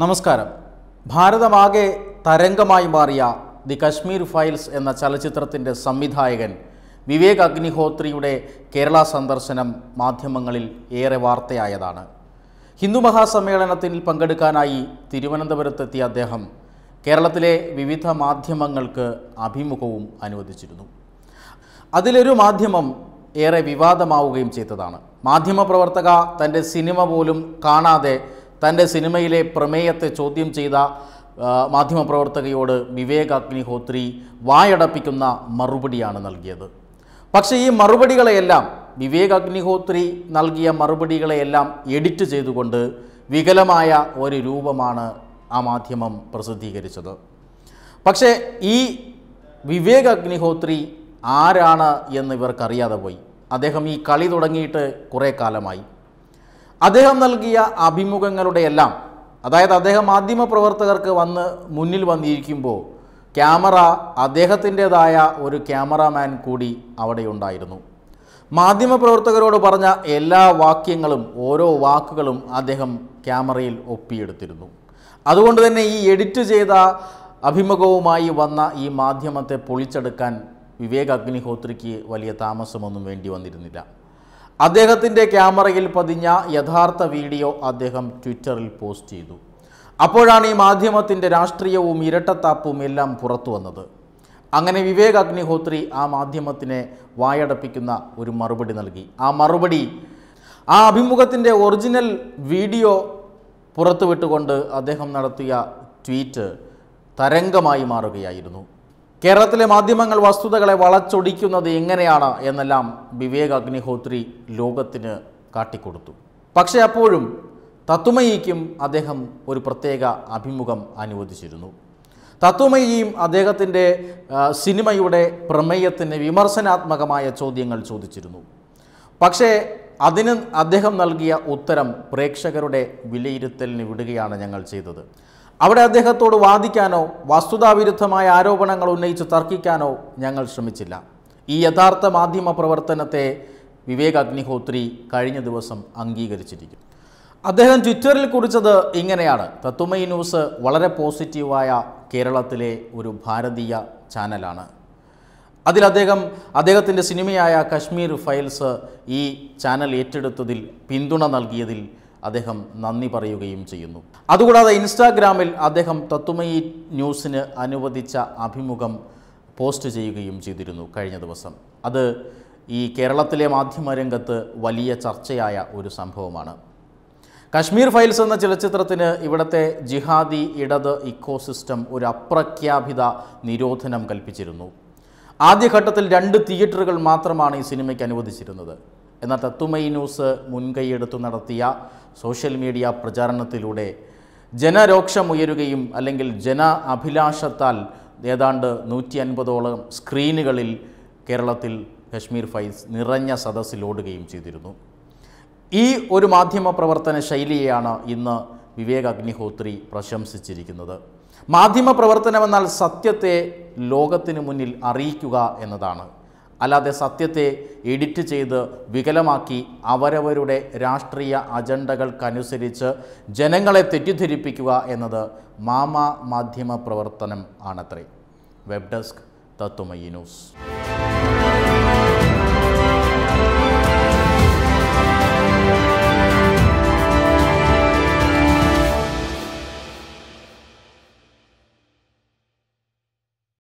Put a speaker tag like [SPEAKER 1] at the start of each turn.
[SPEAKER 1] നമസ്കാരം ഭാരതമാകെ തരംഗമായി മാറിയ the Kashmir files എന്ന ചലച്ചിത്രത്തിൻ്റെ സംവിധായകൻ വിവേക് അഗ്നിഹോത്രിയുടെ കേരള സന്ദർശനം മാധ്യമങ്ങളിൽ ഏറെ വാർത്തയായതാണ് ഹിന്ദു മഹാസമ്മേളനത്തിൽ പങ്കെടുക്കാനായി തിരുവനന്തപുരത്തെത്തിയ അദ്ദേഹം കേരളത്തിലെ വിവിധ മാധ്യമങ്ങൾക്ക് അഭിമുഖവും അനുവദിച്ചിരുന്നു അതിലൊരു മാധ്യമം ഏറെ വിവാദമാവുകയും ചെയ്തതാണ് മാധ്യമപ്രവർത്തക തൻ്റെ സിനിമ പോലും കാണാതെ തൻ്റെ സിനിമയിലെ പ്രമേയത്തെ ചോദ്യം ചെയ്ത മാധ്യമപ്രവർത്തകയോട് വിവേക് അഗ്നിഹോത്രി വായടപ്പിക്കുന്ന മറുപടിയാണ് നൽകിയത് പക്ഷേ ഈ മറുപടികളെയെല്ലാം വിവേക് അഗ്നിഹോത്രി നൽകിയ മറുപടികളെയെല്ലാം എഡിറ്റ് ചെയ്തുകൊണ്ട് വികലമായ ഒരു രൂപമാണ് ആ മാധ്യമം പ്രസിദ്ധീകരിച്ചത് പക്ഷേ ഈ വിവേക് അഗ്നിഹോത്രി ആരാണ് എന്ന് ഇവർക്കറിയാതെ പോയി അദ്ദേഹം ഈ കളി തുടങ്ങിയിട്ട് കുറേ കാലമായി അദ്ദേഹം നൽകിയ അഭിമുഖങ്ങളുടെ എല്ലാം അതായത് അദ്ദേഹം മാധ്യമ പ്രവർത്തകർക്ക് വന്ന് മുന്നിൽ വന്നിരിക്കുമ്പോൾ ക്യാമറ അദ്ദേഹത്തിൻ്റെതായ ഒരു ക്യാമറാമാൻ കൂടി അവിടെ ഉണ്ടായിരുന്നു മാധ്യമപ്രവർത്തകരോട് പറഞ്ഞ എല്ലാ വാക്യങ്ങളും ഓരോ വാക്കുകളും അദ്ദേഹം ക്യാമറയിൽ ഒപ്പിയെടുത്തിരുന്നു അതുകൊണ്ട് തന്നെ ഈ എഡിറ്റ് ചെയ്ത അഭിമുഖവുമായി വന്ന ഈ മാധ്യമത്തെ പൊളിച്ചെടുക്കാൻ വിവേക് അഗ്നിഹോത്രിക്ക് വലിയ താമസമൊന്നും വേണ്ടി വന്നിരുന്നില്ല അദ്ദേഹത്തിൻ്റെ ക്യാമറയിൽ പതിഞ്ഞ യഥാർത്ഥ വീഡിയോ അദ്ദേഹം ട്വിറ്ററിൽ പോസ്റ്റ് ചെയ്തു അപ്പോഴാണ് ഈ മാധ്യമത്തിൻ്റെ രാഷ്ട്രീയവും ഇരട്ടത്താപ്പും എല്ലാം പുറത്തു വന്നത് അങ്ങനെ വിവേക് അഗ്നിഹോത്രി ആ മാധ്യമത്തിനെ വായടപ്പിക്കുന്ന ഒരു മറുപടി നൽകി ആ മറുപടി ആ അഭിമുഖത്തിൻ്റെ ഒറിജിനൽ വീഡിയോ പുറത്തുവിട്ടുകൊണ്ട് അദ്ദേഹം നടത്തിയ ട്വീറ്റ് തരംഗമായി മാറുകയായിരുന്നു കേരളത്തിലെ മാധ്യമങ്ങൾ വസ്തുതകളെ വളച്ചൊടിക്കുന്നത് എങ്ങനെയാണ് എന്നെല്ലാം വിവേക് അഗ്നിഹോത്രി ലോകത്തിന് കാട്ടിക്കൊടുത്തു പക്ഷേ അപ്പോഴും തത്വമയിക്കും അദ്ദേഹം ഒരു പ്രത്യേക അഭിമുഖം അനുവദിച്ചിരുന്നു തത്വമയിയും അദ്ദേഹത്തിൻ്റെ സിനിമയുടെ പ്രമേയത്തിന് വിമർശനാത്മകമായ ചോദ്യങ്ങൾ ചോദിച്ചിരുന്നു പക്ഷേ അതിന് അദ്ദേഹം നൽകിയ ഉത്തരം പ്രേക്ഷകരുടെ വിലയിരുത്തലിന് വിടുകയാണ് ഞങ്ങൾ ചെയ്തത് അവിടെ അദ്ദേഹത്തോട് വാദിക്കാനോ വസ്തുതാവിരുദ്ധമായ ആരോപണങ്ങൾ ഉന്നയിച്ച് തർക്കിക്കാനോ ഞങ്ങൾ ശ്രമിച്ചില്ല ഈ യഥാർത്ഥ മാധ്യമ പ്രവർത്തനത്തെ വിവേക് അഗ്നിഹോത്രി കഴിഞ്ഞ ദിവസം അംഗീകരിച്ചിരിക്കും അദ്ദേഹം ട്വിറ്ററിൽ കുറിച്ചത് ഇങ്ങനെയാണ് തത്തുമൈ ന്യൂസ് വളരെ പോസിറ്റീവായ കേരളത്തിലെ ഒരു ഭാരതീയ ചാനലാണ് അതിൽ അദ്ദേഹം അദ്ദേഹത്തിൻ്റെ സിനിമയായ കശ്മീർ ഫയൽസ് ഈ ചാനൽ ഏറ്റെടുത്തതിൽ പിന്തുണ നൽകിയതിൽ അദ്ദേഹം നന്ദി പറയുകയും ചെയ്യുന്നു അതുകൂടാതെ ഇൻസ്റ്റാഗ്രാമിൽ അദ്ദേഹം തത്വമയി ന്യൂസിന് അനുവദിച്ച അഭിമുഖം പോസ്റ്റ് ചെയ്യുകയും ചെയ്തിരുന്നു കഴിഞ്ഞ ദിവസം അത് ഈ കേരളത്തിലെ മാധ്യമരംഗത്ത് വലിയ ചർച്ചയായ ഒരു സംഭവമാണ് കശ്മീർ ഫയൽസ് എന്ന ചലച്ചിത്രത്തിന് ഇവിടുത്തെ ജിഹാദി ഇടത് ഇക്കോസിസ്റ്റം ഒരു അപ്രഖ്യാപിത നിരോധനം കൽപ്പിച്ചിരുന്നു ആദ്യഘട്ടത്തിൽ രണ്ട് തിയേറ്ററുകൾ മാത്രമാണ് ഈ സിനിമയ്ക്ക് അനുവദിച്ചിരുന്നത് എന്ന തത്തുമൈ ന്യൂസ് മുൻകൈയെടുത്തു നടത്തിയ സോഷ്യൽ മീഡിയ പ്രചാരണത്തിലൂടെ ജനരോക്ഷമുയരുകയും അല്ലെങ്കിൽ ജന അഭിലാഷത്താൽ ഏതാണ്ട് നൂറ്റി അൻപതോളം സ്ക്രീനുകളിൽ കേരളത്തിൽ കശ്മീർ ഫൈൽസ് നിറഞ്ഞ സദസ്സിൽ ഓടുകയും ചെയ്തിരുന്നു ഈ ഒരു മാധ്യമ പ്രവർത്തന ശൈലിയെയാണ് ഇന്ന് വിവേക് അഗ്നിഹോത്രി പ്രശംസിച്ചിരിക്കുന്നത് മാധ്യമ പ്രവർത്തനമെന്നാൽ സത്യത്തെ ലോകത്തിന് മുന്നിൽ അറിയിക്കുക എന്നതാണ് അല്ലാതെ സത്യത്തെ എഡിറ്റ് ചെയ്ത് വികലമാക്കി അവരവരുടെ രാഷ്ട്രീയ അജണ്ടകൾക്കനുസരിച്ച് ജനങ്ങളെ തെറ്റിദ്ധരിപ്പിക്കുക എന്നത് മാമ മാധ്യമ പ്രവർത്തനം ആണത്രേ വെബ് ഡെസ്ക് തത്തുമയി ന്യൂസ്